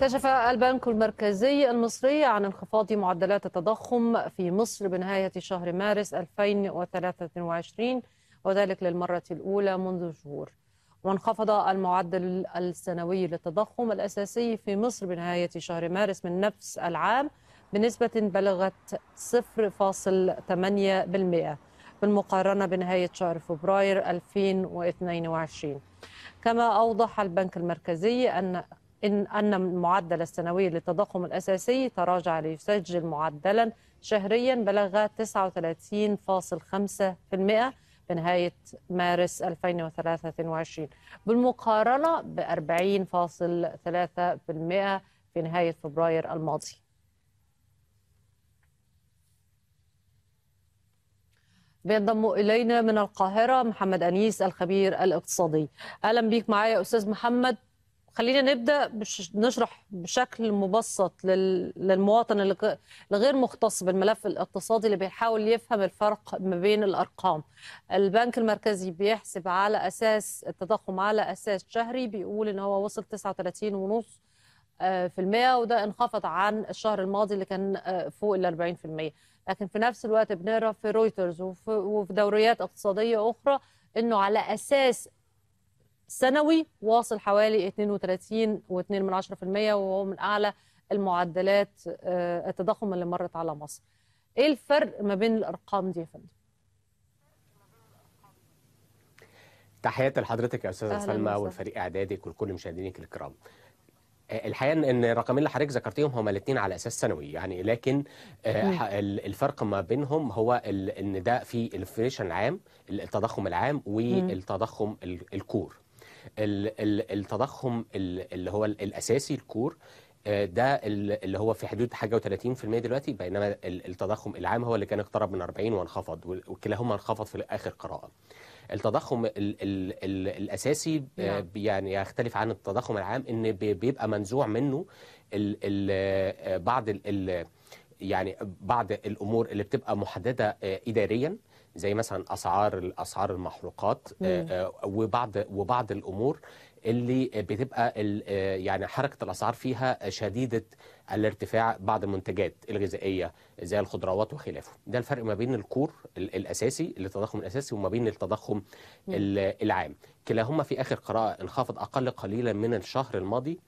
كشف البنك المركزي المصري عن انخفاض معدلات التضخم في مصر بنهاية شهر مارس 2023 وذلك للمرة الأولى منذ شهور وانخفض المعدل السنوي للتضخم الأساسي في مصر بنهاية شهر مارس من نفس العام بنسبة بلغت 0.8% بالمقارنة بنهاية شهر فبراير 2022 كما أوضح البنك المركزي أن إن أن المعدل السنوي للتضخم الأساسي تراجع ليسجل معدلا شهريا بلغ 39.5% بنهاية مارس 2023 بالمقارنة ب 40.3% في نهاية فبراير الماضي بينضم الينا من القاهره محمد انيس الخبير الاقتصادي اهلا بيك معايا استاذ محمد خلينا نبدا بش نشرح بشكل مبسط لل... للمواطن اللي غير مختص بالملف الاقتصادي اللي بيحاول يفهم الفرق ما بين الارقام البنك المركزي بيحسب على اساس التضخم على اساس شهري بيقول ان هو وصل 39.5 ونص آه، في المية وده انخفض عن الشهر الماضي اللي كان آه، فوق ال 40% لكن في نفس الوقت بنقرا في رويترز وفي, وفي دوريات اقتصاديه اخرى انه على اساس سنوي واصل حوالي 32.2% وهو من اعلى المعدلات آه، التضخم اللي مرت على مصر. ايه الفرق ما بين الارقام دي يا فندم؟ تحياتي لحضرتك يا استاذه سلمى والفريق اعدادك ولكل مشاهدينك الكرام. آه، الحقيقه ان الرقمين اللي حضرتك ذكرتيهم هما الاثنين على اساس سنوي يعني لكن آه، الفرق ما بينهم هو ان ده في الانفليشن العام التضخم العام والتضخم الكور التضخم اللي هو الاساسي الكور آه، ده اللي هو في حدود حاجه و30% دلوقتي بينما التضخم العام هو اللي كان اقترب من 40 وانخفض وكلاهما انخفض في اخر قراءه. التضخم الـ الـ الـ الاساسي آه، نعم. يعني يختلف عن التضخم العام ان بيبقى منزوع منه الـ الـ آه، بعض الـ يعني بعض الامور اللي بتبقى محدده اداريا زي مثلا اسعار اسعار المحروقات آه، آه، وبعض وبعض الامور اللي بتبقى آه، يعني حركه الاسعار فيها شديده الارتفاع بعض المنتجات الغذائيه زي الخضروات وخلافه ده الفرق ما بين الكور الاساسي التضخم الاساسي وما بين التضخم العام كلاهما في اخر قراءه انخفض اقل قليلا من الشهر الماضي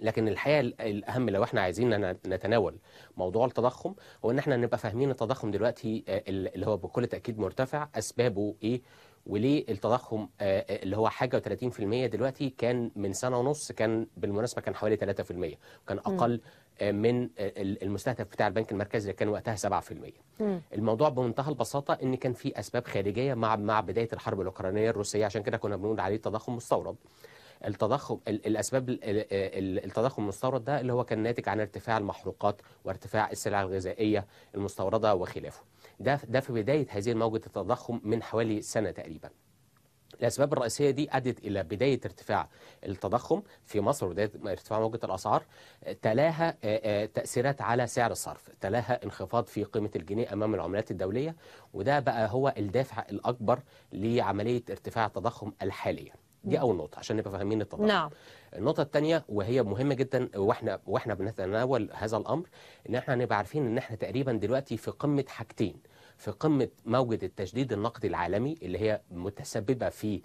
لكن الحقيقه الاهم لو احنا عايزين نتناول موضوع التضخم هو ان احنا نبقى فاهمين التضخم دلوقتي آه، اللي هو بكل تاكيد مرتفع اسبابه ايه وليه التضخم آه، آه، اللي هو حاجه و30% دلوقتي كان من سنه ونص كان بالمناسبه كان حوالي 3% كان اقل من المستهدف بتاع البنك المركزي اللي كان وقتها 7% الموضوع بمنتهى البساطه ان كان في اسباب خارجيه مع مع بدايه الحرب الاوكرانيه الروسيه عشان كده كنا بنقول عليه تضخم مستورد التضخم الاسباب التضخم المستورد ده اللي هو كان ناتج عن ارتفاع المحروقات وارتفاع السلع الغذائيه المستورده وخلافه ده ده في بدايه هذه موجه التضخم من حوالي سنه تقريبا الاسباب الرئيسيه دي ادت الى بدايه ارتفاع التضخم في مصر وبدايه ارتفاع موجه الاسعار تلاها تاثيرات على سعر الصرف تلاها انخفاض في قيمه الجنيه امام العملات الدوليه وده بقى هو الدافع الاكبر لعمليه ارتفاع التضخم الحاليه دي اول نقطه عشان نبقى فاهمين التضاد نعم النقطه الثانيه وهي مهمه جدا واحنا واحنا بنتناول هذا الامر ان احنا نبقى عارفين ان احنا تقريبا دلوقتي في قمه حاجتين في قمه موجه التشديد النقدي العالمي اللي هي متسببه في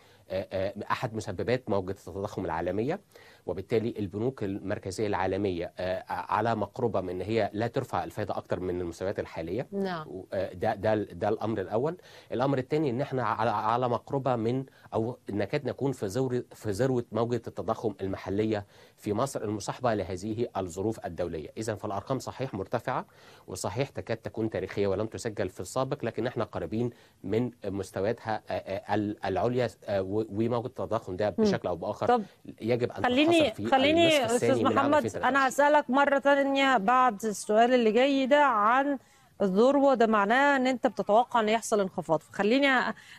احد مسببات موجه التضخم العالميه وبالتالي البنوك المركزيه العالميه آه، على مقربه من ان هي لا ترفع الفائده اكتر من المستويات الحاليه نعم آه، ده ده ده الامر الاول الامر الثاني ان احنا على مقربه من او نكاد نكون في ذروه في ذروه موجه التضخم المحليه في مصر المصاحبه لهذه الظروف الدوليه اذا فالارقام صحيح مرتفعه وصحيح تكاد تكون تاريخيه ولم تسجل في السابق لكن احنا قريبين من مستوياتها آه، العليا وموجه التضخم ده بشكل او باخر يجب ان خليني خليني خليني استاذ محمد انا هسالك مره ثانيه بعد السؤال اللي جاي ده عن الذروه ده معناه ان انت بتتوقع ان يحصل انخفاض فخليني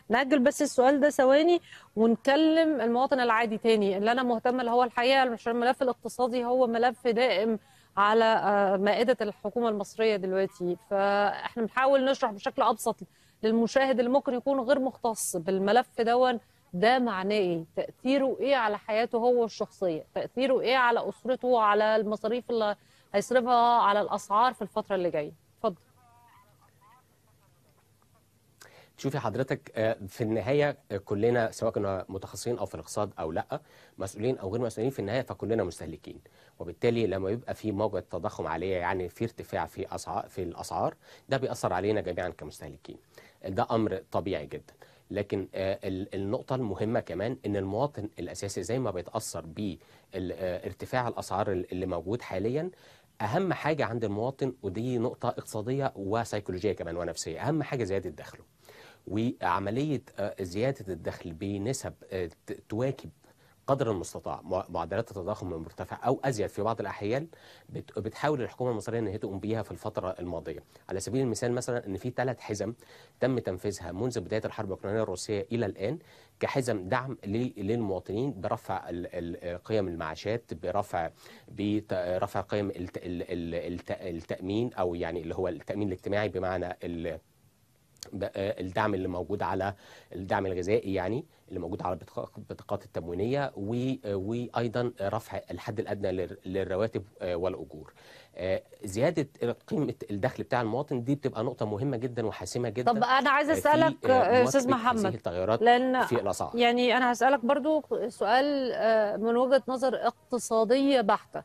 ناجل بس السؤال ده ثواني ونكلم المواطن العادي تاني اللي انا مهتمه اللي هو الحقيقه عشان الملف الاقتصادي هو ملف دائم على آه، مائده الحكومه المصريه دلوقتي فاحنا بنحاول نشرح بشكل ابسط للمشاهد اللي ممكن يكون غير مختص بالملف دون ده معناه ايه تاثيره ايه على حياته هو الشخصيه تاثيره ايه على اسرته على المصاريف اللي هيصرفها على الاسعار في الفتره اللي جايه اتفضل تشوفي حضرتك آه، في النهايه آه، كلنا سواء كنا متخصصين او في الاقتصاد او لا مسؤولين او غير مسؤولين في النهايه فكلنا مستهلكين وبالتالي لما يبقى في موجه تضخم عاليه يعني في ارتفاع في اسعار في الاسعار ده بيأثر علينا جميعا كمستهلكين ده امر طبيعي جدا لكن آه، النقطة المهمة كمان ان المواطن الاساسي زي ما بيتأثر بارتفاع آه، الاسعار اللي موجود حاليا اهم حاجة عند المواطن ودي نقطة اقتصادية وسيكولوجية كمان ونفسية اهم حاجة زيادة دخله وعملية آه، زيادة الدخل بنسب تواكب قدر المستطاع معدلات التضخم المرتفع او ازيد في بعض الاحيان بتحاول الحكومه المصريه ان هي تقوم بيها في الفتره الماضيه على سبيل المثال مثلا ان في ثلاث حزم تم تنفيذها منذ بدايه الحرب الاوكرانيه الروسيه الى الان كحزم دعم للمواطنين برفع قيم المعاشات برفع برفع قيم التامين او يعني اللي هو التامين الاجتماعي بمعنى آه، الدعم اللي موجود على الدعم الغذائي يعني اللي موجود على البطاقات التموينيه آه، وايضا رفع الحد الادنى للرواتب آه، والاجور. زياده قيمه الدخل بتاع المواطن دي بتبقى نقطه مهمه جدا وحاسمه جدا طب انا عايز اسالك استاذ محمد التغيرات لان في الاسعار يعني انا هسالك برضو سؤال من وجهه نظر اقتصاديه بحته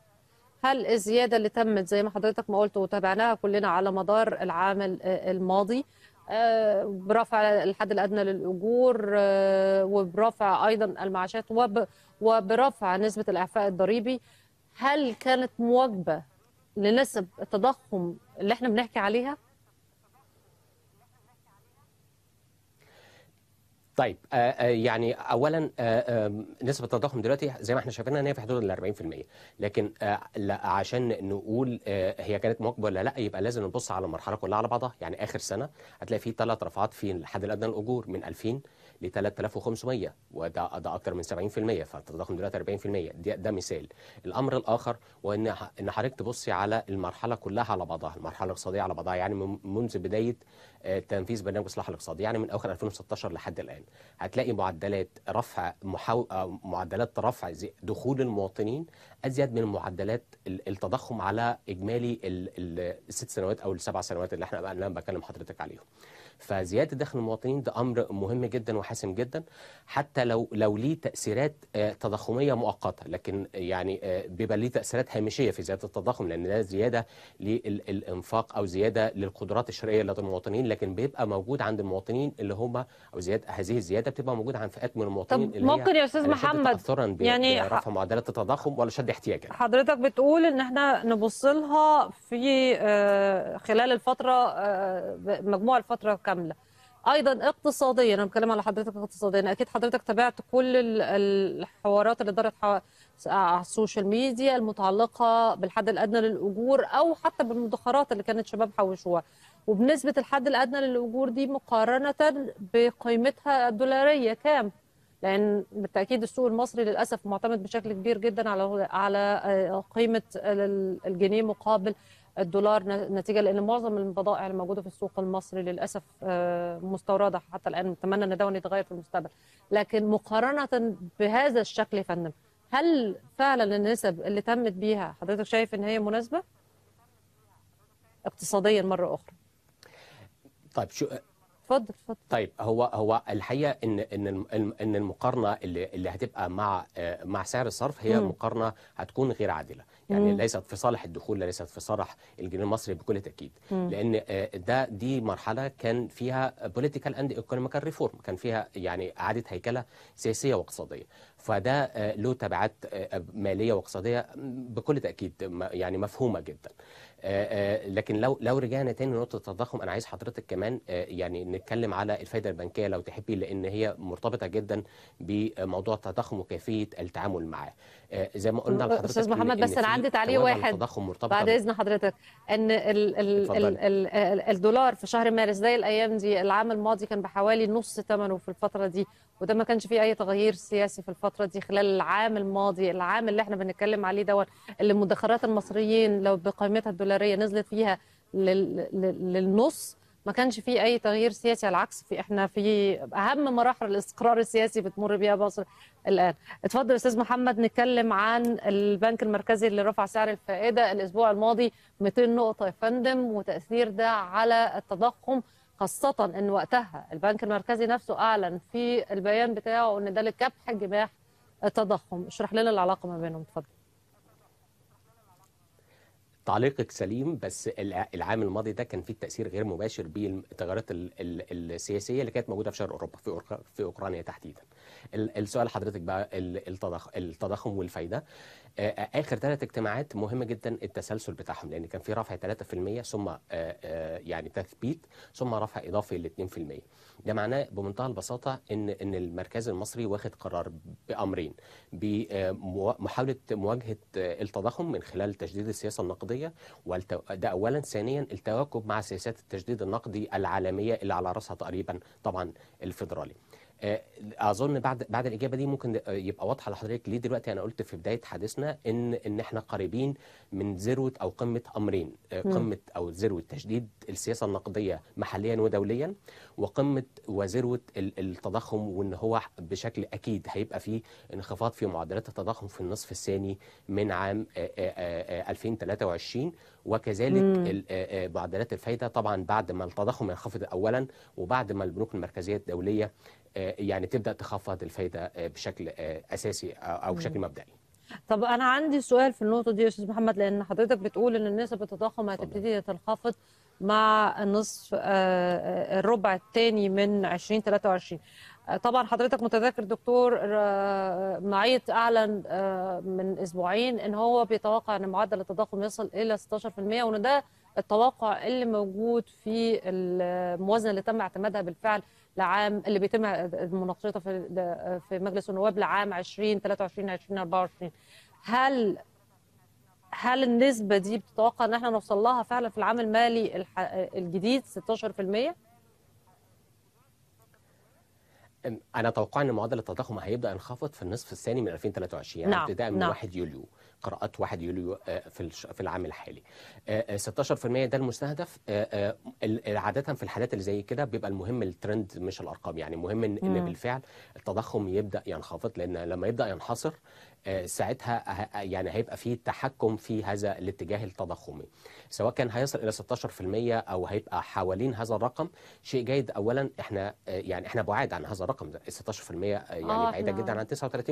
هل الزياده اللي تمت زي ما حضرتك ما قلت وتابعناها كلنا على مدار العام الماضي آه، برفع الحد الادنى للاجور آه، وبرفع ايضا المعاشات وبرفع نسبه الاعفاء الضريبي هل كانت مواجبه لنسب التضخم اللي احنا بنحكي عليها؟ طيب آه، آه، يعني اولا آه، نسبه التضخم دلوقتي زي ما احنا شايفينها ان هي في حدود ال 40% لكن عشان نقول هي كانت مقبله ولا لا يبقى لازم نبص على المرحله كلها على بعضها يعني اخر سنه هتلاقي في ثلاث رفعات في الحد الادنى للاجور من 2000 ل 3500 وده ده اكتر من 70% فالتضخم دلوقتي 40% ده, ده مثال الامر الاخر وان ان حضرتك تبصي على المرحله كلها على بعضها المرحله الاقتصاديه على بعضها يعني منذ بدايه آه، تنفيذ برنامج الاصلاح الاقتصادي يعني من اواخر 2016 لحد الان هتلاقي معدلات رفع محاو... آه، معدلات رفع دخول المواطنين ازيد من معدلات التضخم على اجمالي الست سنوات او السبع سنوات اللي احنا بقى بكلم حضرتك عليهم فزياده دخل المواطنين ده امر مهم جدا وحاسم جدا حتى لو لو ليه تاثيرات آه، تضخميه مؤقته لكن يعني بيبقى ليه تاثيرات هامشيه في زياده التضخم لان ده زياده للانفاق او زياده للقدرات الشرائيه لدى المواطنين لكن بيبقى موجود عند المواطنين اللي هم او زياده هذه الزياده بتبقى موجوده عن فئات من المواطنين طب اللي ممكن يا استاذ محمد يعني رفع معدلات التضخم ولا شد احتياجا حضرتك بتقول ان احنا نبص لها في آه، خلال الفتره آه، مجموع الفتره كامله ايضا اقتصاديا انا بتكلم على حضرتك اقتصاديا اكيد حضرتك تابعت كل الحوارات اللي دارت حو... على السوشيال ميديا المتعلقه بالحد الادنى للاجور او حتى بالمدخرات اللي كانت شباب حوشوها وبنسبة الحد الأدنى للأجور دي مقارنة بقيمتها الدولارية كام؟ لأن بالتأكيد السوق المصري للأسف معتمد بشكل كبير جدا على على آه، قيمة الجنيه مقابل الدولار نتيجة لأن معظم البضائع الموجودة في السوق المصري للأسف آه، مستوردة حتى الآن نتمنى أن ده يتغير في المستقبل لكن مقارنة بهذا الشكل يا فندم هل فعلا النسب اللي تمت بيها حضرتك شايف ان هي مناسبه اقتصاديا مره اخرى طيب شو اتفضل اتفضل طيب هو هو الحقيقه ان ان ان المقارنه اللي اللي هتبقى مع آه، مع سعر الصرف هي م. مقارنه هتكون غير عادله يعني مم. ليست في صالح الدخول ليست في صالح الجنيه المصري بكل تاكيد مم. لان آه، ده دي مرحله كان فيها بوليتيكال اند ايكونوميكال ريفورم كان فيها يعني اعاده هيكله سياسيه واقتصاديه فده آه، له تبعات ماليه واقتصاديه بكل تاكيد يعني مفهومه جدا آه، آه، لكن لو لو رجعنا تاني لنقطه التضخم انا عايز حضرتك كمان آه، يعني نتكلم على الفايده البنكيه لو تحبي لان هي مرتبطه جدا بموضوع التضخم وكيفيه التعامل معاه آه، زي ما قلنا لحضرتك استاذ محمد بس انا عندي تعليق واحد بعد اذن حضرتك ان الـ الـ الـ الـ الدولار في شهر مارس زي الايام دي العام الماضي كان بحوالي نص ثمنه في الفتره دي وده ما كانش فيه اي تغيير سياسي في الفتره دي خلال العام الماضي العام اللي احنا بنتكلم عليه دوت اللي مدخرات المصريين لو بقيمتها الدولاريه نزلت فيها للنص ما كانش في اي تغيير سياسي على العكس في احنا في اهم مراحل الاستقرار السياسي بتمر بيها مصر الان اتفضل استاذ محمد نتكلم عن البنك المركزي اللي رفع سعر الفائده الاسبوع الماضي 200 نقطه يا فندم وتاثير ده على التضخم خاصه ان وقتها البنك المركزي نفسه اعلن في البيان بتاعه ان ده لكبح جماح التضخم اشرح لنا العلاقه ما بينهم اتفضل تعليقك سليم بس العام الماضي ده كان فيه تاثير غير مباشر بالتغيرات السياسيه اللي كانت موجوده في شرق اوروبا في في اوكرانيا تحديدا السؤال حضرتك بقى التضخم والفايده اخر ثلاث اجتماعات مهم جدا التسلسل بتاعهم لان كان في رفع 3% ثم يعني تثبيت ثم رفع اضافي ل 2% ده معناه بمنتهى البساطه ان ان المركز المصري واخد قرار بامرين بمحاوله مواجهه التضخم من خلال تجديد السياسه النقديه ده اولا ثانيا التواكب مع سياسات التجديد النقدي العالميه اللي على راسها تقريبا طبعا الفيدرالي آه، اظن بعد بعد الاجابه دي ممكن آه، يبقى واضحه لحضرتك ليه دلوقتي انا قلت في بدايه حديثنا ان ان احنا قريبين من ذروه او قمه امرين آه، قمه او ذروه تشديد السياسه النقديه محليا ودوليا وقمه وذروه التضخم وان هو بشكل اكيد هيبقى فيه انخفاض في معدلات التضخم في النصف الثاني من عام 2023 وكذلك معدلات الفايده طبعا بعد ما التضخم ينخفض اولا وبعد ما البنوك المركزيه الدوليه آه، يعني تبدا تخفض الفايده آه، بشكل آه، اساسي او بشكل مبدئي طب انا عندي سؤال في النقطه دي يا استاذ محمد لان حضرتك بتقول ان نسب التضخم هتبتدي تنخفض مع نصف الربع الثاني من 2023 طبعا حضرتك متذكر دكتور معيط اعلن من اسبوعين ان هو بيتوقع ان معدل التضخم يصل الى 16% وان ده التوقع اللي موجود في الموازنه اللي تم اعتمادها بالفعل لعام اللي بيتم مناقشتها في في مجلس النواب لعام 2023 2024 هل هل النسبه دي بتتوقع ان احنا نوصل لها فعلا في العام المالي الجديد 16%؟ انا اتوقع ان معدل التضخم هيبدا ينخفض في النصف الثاني من 2023 يعني نعم. ابتداء من 1 نعم. يوليو قراءات 1 يوليو آه، في في العام الحالي 16% آه، آه، ده المستهدف عاده في الحالات اللي زي كده بيبقى المهم الترند مش الارقام يعني مهم ان, إن بالفعل التضخم يبدا ينخفض لان لما يبدا ينحصر آه، ساعتها آه، يعني هيبقى في تحكم في هذا الاتجاه التضخمي سواء كان هيصل الى 16% او هيبقى حوالين هذا الرقم شيء جيد اولا احنا آه، يعني احنا بعاد عن هذا الرقم 16% يعني آه بعيده نعم. جدا عن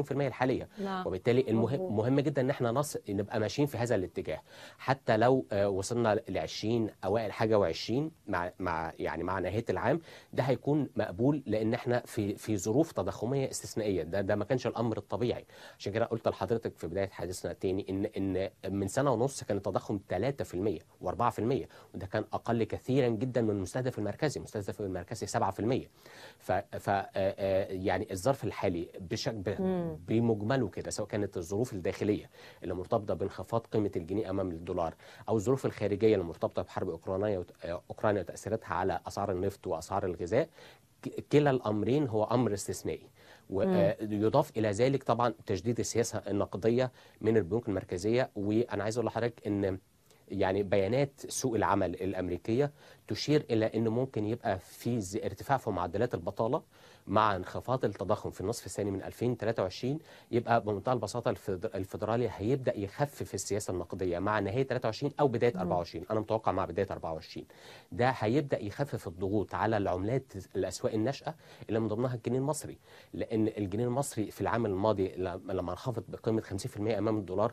39% الحاليه نعم. وبالتالي المهم مهم جدا ان احنا نص نبقى ماشيين في هذا الاتجاه حتى لو وصلنا ل 20 اوائل حاجه و20 مع مع يعني مع نهايه العام ده هيكون مقبول لان احنا في في ظروف تضخميه استثنائيه ده ده ما كانش الامر الطبيعي عشان كده قلت قلت لحضرتك في بدايه حديثنا تاني ان ان من سنه ونص كان التضخم 3% و4% وده كان اقل كثيرا جدا من المستهدف المركزي، المستهدف المركزي 7%. ف, ف يعني الظرف الحالي بشكل بمجمله كده سواء كانت الظروف الداخليه اللي مرتبطه بانخفاض قيمه الجنيه امام الدولار او الظروف الخارجيه اللي مرتبطه بحرب اوكرانيا اوكرانيا وتاثيراتها على اسعار النفط واسعار الغذاء كلا الامرين هو امر استثنائي. ويضاف الى ذلك طبعا تجديد السياسه النقديه من البنوك المركزيه وانا عايز اقول لحضرتك ان يعني بيانات سوق العمل الامريكيه تشير إلى أنه ممكن يبقى في ارتفاع في معدلات البطالة مع انخفاض التضخم في النصف الثاني من 2023 يبقى بمنتهى البساطة الفيدرالي هيبدأ يخفف السياسة النقدية مع نهاية 23 أو بداية 24 أنا متوقع مع بداية 24 ده هيبدأ يخفف الضغوط على العملات الأسواق الناشئة اللي من ضمنها الجنيه المصري لأن الجنيه المصري في العام الماضي لما انخفض بقيمة 50% أمام الدولار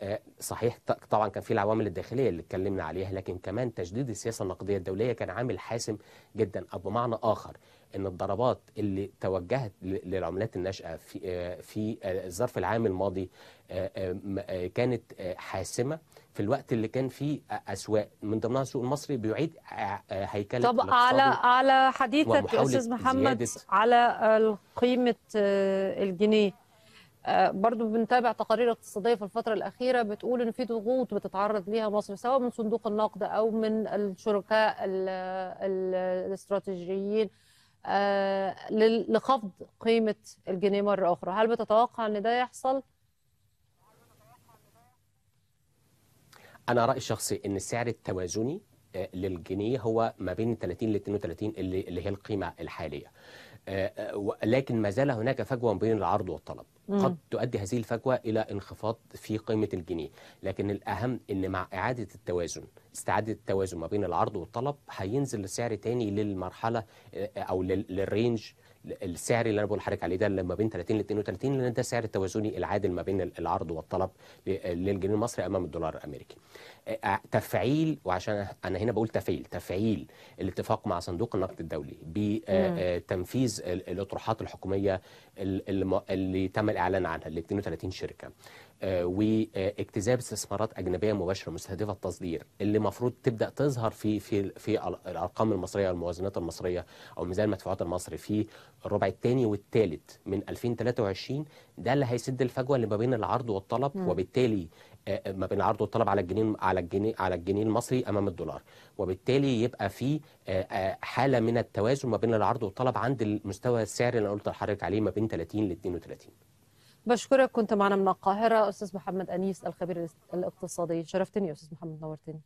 آه، صحيح طبعا كان في العوامل الداخلية اللي اتكلمنا عليها لكن كمان تجديد السياسة النقدية الدولية كان عامل حاسم جدا أو بمعنى آخر ان الضربات اللي توجهت للعملات الناشئه في في الظرف العام الماضي آه، آه، آه، كانت حاسمه في الوقت اللي كان فيه اسواق من ضمنها السوق المصري بيعيد هيكله طب على على حديثك استاذ محمد على قيمه الجنيه آه، برضو بنتابع تقارير اقتصادية في الفترة الأخيرة بتقول إن في ضغوط بتتعرض ليها مصر سواء من صندوق النقد أو من الشركاء الاستراتيجيين آه، لخفض قيمة الجنيه مرة أخرى هل بتتوقع أن ده يحصل؟ أنا رأيي الشخصي أن السعر التوازني آه، للجنيه هو ما بين 30 ل 32 اللي هي القيمة الحالية آه، آه، لكن ما زال هناك فجوة بين العرض والطلب قد تؤدي هذه الفجوة إلى انخفاض في قيمة الجنيه لكن الأهم أن مع إعادة التوازن استعادة التوازن ما بين العرض والطلب هينزل السعر تاني للمرحلة آه، أو للرينج السعر اللي انا بقول لحضرتك عليه ده اللي ما بين 30 ل 32 لان ده سعر التوازني العادل ما بين العرض والطلب للجنيه المصري امام الدولار الامريكي. تفعيل وعشان انا هنا بقول تفعيل تفعيل الاتفاق مع صندوق النقد الدولي بتنفيذ الاطروحات الحكوميه اللي تم الاعلان عنها ل 32 شركه. آه، واكتساب استثمارات اجنبيه مباشره مستهدفه التصدير اللي المفروض تبدا تظهر في في في الارقام المصريه والموازنات المصريه او ميزان المدفوعات المصري في الربع الثاني والثالث من 2023 ده اللي هيسد الفجوه اللي ما بين العرض والطلب م. وبالتالي آه، آه، ما بين العرض والطلب على الجنيه على الجنيه على الجنيه المصري امام الدولار وبالتالي يبقى في حاله من التوازن ما بين العرض والطلب عند المستوى السعري اللي انا قلت لحضرتك عليه ما بين 30 ل 32 بشكرك كنت معنا من القاهرة أستاذ محمد أنيس الخبير الاقتصادي شرفتني يا أستاذ محمد نورتني